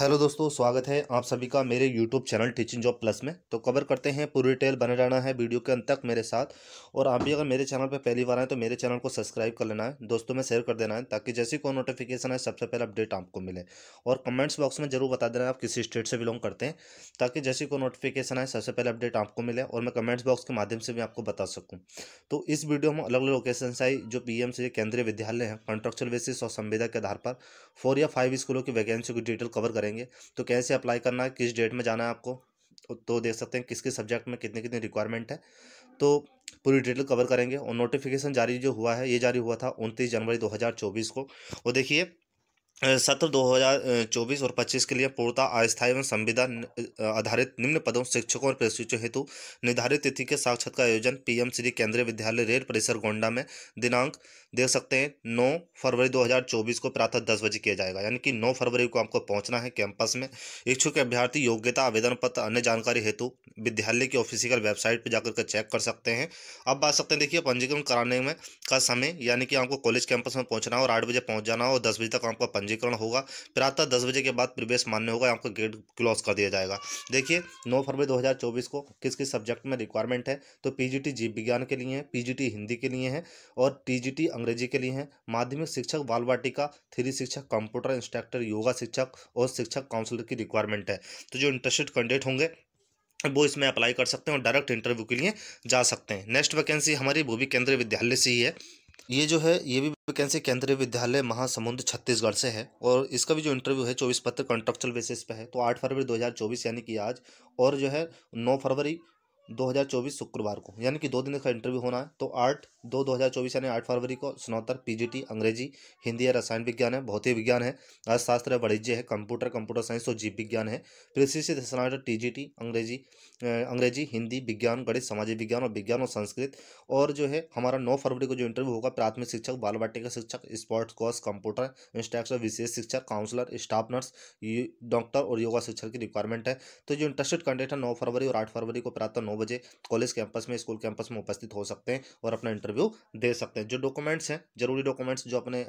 hello दोस्तों स्वागत है आप सभी का मेरे YouTube channel teaching job plus में तो कवर करते हैं पूरी डिटेल बने रहना है वीडियो के अंत तक मेरे साथ और आप भी अगर मेरे चैनल पर पहली बार आए तो मेरे चैनल को सब्सक्राइब कर लेना है दोस्तों में शेयर कर देना है ताकि जैसे कोई नोटिफिकेशन है सबसे पहले अपडेट आपको मिले और कमेंट्स बॉक्स में जरूर बता देना आप किसी स्टेट से बिलोंग करते हैं ताकि जैसे कोई नोटिफिकेशन है सबसे पहले अपडेट आपको मिले और मैं कमेंट्स बॉक्स के माध्यम से भी आपको बता सकूँ तो इस वीडियो में अलग अलग लोकेशन से आई जो पी से केंद्रीय विद्यालय हैं कॉन्ट्रक्चुअल बेसिस और संविदा के आधार पर फोर या फाइव स्कूलों की वैकेंसी की डिटेल कवर करें करेंगे तो कैसे अप्लाई करना है किस डेट में जाना है आपको तो देख सकते हैं किस किस सब्जेक्ट में कितनी कितनी रिक्वायरमेंट है तो पूरी डिटेल कवर करेंगे और नोटिफिकेशन जारी जो हुआ है ये जारी हुआ था उनतीस जनवरी दो को और देखिए सत्र 2024 और 25 के लिए पूर्णता अस्थायी एवं संविधान आधारित निम्न पदों शिक्षकों और प्रशिक्षु हेतु निर्धारित तिथि के साक्षात का आयोजन पीएम श्री केंद्रीय विद्यालय रेल परिसर गोंडा में दिनांक देख सकते हैं 9 फरवरी 2024 को प्रातः 10 बजे किया जाएगा यानी कि 9 फरवरी को आपको पहुंचना है कैंपस में इच्छुक अभ्यर्थी योग्यता आवेदन पत्र अन्य जानकारी हेतु विद्यालय की ऑफिशियल वेबसाइट पर जाकर के चेक कर सकते हैं अब बात सकते हैं देखिए पंजीकरण कराने में का समय यानी कि आपको कॉलेज कैंपस में पहुँचना और आठ बजे पहुँच जाना और दस बजे तक आपका पंजीकरण होगा प्रातः दस बजे के बाद प्रवेश मान्य होगा आपका गेट क्लोज कर दिया जाएगा देखिए नौ फरवरी दो को किस किस सब्जेक्ट में रिक्वायरमेंट है तो पीजीटी जीव विज्ञान के लिए है पीजीटी हिंदी के लिए है और टी अंग्रेजी के लिए है माध्यमिक शिक्षक बाल वाटिका थ्री शिक्षक कंप्यूटर इंस्ट्रक्टर योगा शिक्षक और शिक्षक काउंसिलर की रिक्वायरमेंट है तो जो इंटरेस्टेड कैंडिडेट होंगे वो इसमें अप्लाई कर सकते हैं और डायरेक्ट इंटरव्यू के लिए जा सकते हैं नेक्स्ट वैकेंसी हमारी वो भी केंद्रीय विद्यालय से ही है ये जो है ये भी वैकेंसी केंद्रीय विद्यालय महासमुंद छत्तीसगढ़ से है और इसका भी जो इंटरव्यू है चौबीस पत्र कॉन्ट्रेक्चुअल बेसिस पे है तो आठ फरवरी चौबीस यानी कि आज और जो है नौ फरवरी 2024 शुक्रवार को यानी कि दो दिन का इंटरव्यू होना है तो आठ दो दो हज़ार चौबीस यानी आठ फरवरी को स्नौतर पीजीटी अंग्रेजी हिंदी है रसायन विज्ञान है भौतिक विज्ञान है अर्थशास्त्र है वाणिज्य है कंप्यूटर कंप्यूटर साइंस और जीव विज्ञान है कृषि से स्नाटर टी अंग्रेजी अंग्रेजी हिंदी विज्ञान गणित सामाजिक विज्ञान और विज्ञान और संस्कृत और जो है हमारा नौ फरवरी को जो इंटरव्यू होगा प्राथमिक शिक्षक बाल वाटिका शिक्षक स्पोर्ट्स कोर्स कंप्यूटर इंस्ट्रक्टर विशेष शिक्षक काउंसलर स्टाफ नर्स डॉक्टर और योगा शिक्षक की रिक्वायरमेंट है तो जो इंटरेस्टेड कैंडिडेट है नौ फरवरी और आठ फरवरी को प्रातः नौ बजे कॉलेज कैंपस में स्कूल कैंपस में उपस्थित हो सकते हैं और अपना इंटरव्यू दे सकते हैं जो डॉक्यूमेंट्स हैं जरूरी डॉक्यूमेंट्स जो अपने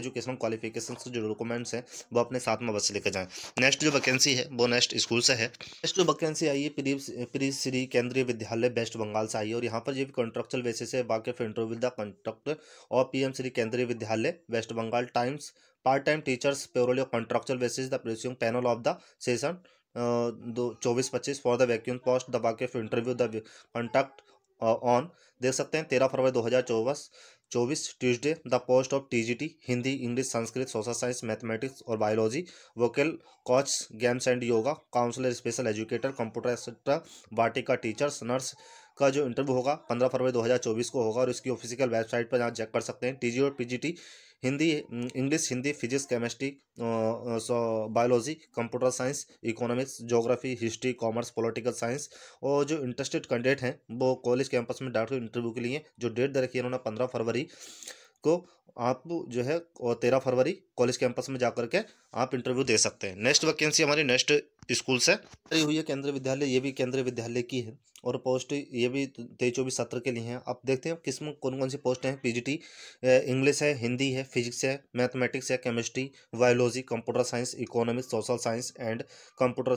एजुकेशन क्वालिफिकेशन जो डॉक्यूमेंट्स हैं वो अपने साथ में बस लेकर जाएँ नेक्स्ट जो वैकेंसी है वो नेक्स्ट स्कूल से है नेक्स्ट जो वैकेंसी आई है प्री श्री केंद्रीय विद्यालय वेस्ट बंगाल से आई है और यहाँ पर ये कॉन्ट्रेक्चुअल बेसिस से वाकिफ इंटरव्यू विद द कॉन्ट्रैक्ट और P Shri Kendriya Vidyalaya West Bengal times part time teachers payroll contractual basis the the panel of the session दो चौबीस पच्चीस for the vacuum post the वाकिफ इंटरव्यू द कॉन्टैक्ट ऑन देख सकते हैं तेरह फरवरी दो हज़ार चौबीस चौबीस Tuesday the post of TGT Hindi English Sanskrit social science mathematics और biology vocal coach games and yoga counsellor special educator computer etcetera वाटिका टीचर्स नर्स का जो इंटरव्यू होगा पंद्रह फरवरी 2024 को होगा और इसकी ऑफिशियल वेबसाइट पर आप चेक कर सकते हैं टी और P Hindi English Hindi physics chemistry biology computer science economics geography history commerce political science और जो इंटरेस्टेड कैंडिडेट हैं वो कॉलेज कैंपस में डायरेक्ट इंटरव्यू के लिए जो डेट दे रखी है उन्होंने पंद्रह फरवरी को आप जो है और तेरह फरवरी कॉलेज कैंपस में जाकर के आप इंटरव्यू दे सकते हैं नेक्स्ट वैकेंसी हमारी नेक्स्ट स्कूल से हुई है केंद्रीय विद्यालय ये भी केंद्रीय विद्यालय की है और पोस्ट ये भी तेईस चौबीस सत्र के लिए हैं आप देखते हैं किस में कौन कौन सी पोस्ट हैं पीजीटी इंग्लिश है हिंदी है फिजिक्स है मैथमेटिक्स है chemistry biology computer science economics social science and computer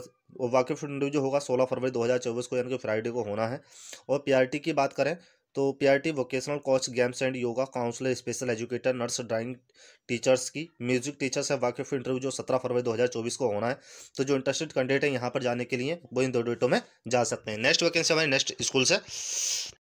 वाकिफ इंटरव्यू जो होगा सोलह फरवरी दो को यानी कि फ्राइडे को होना है और पी की बात करें तो P vocational coach games and yoga counsellor special educator nurse drawing teachers की म्यूजिक टीचर से वाकिफ इंटरव्यू जो सत्रह फरवरी 2024 को होना है तो जो इंटरेस्टेड कैंडिडेट है यहाँ पर जाने के लिए वो इन दो डेटों में जा सकते हैं नेक्स्ट वैकेंसी हमारी नेक्स्ट स्कूल से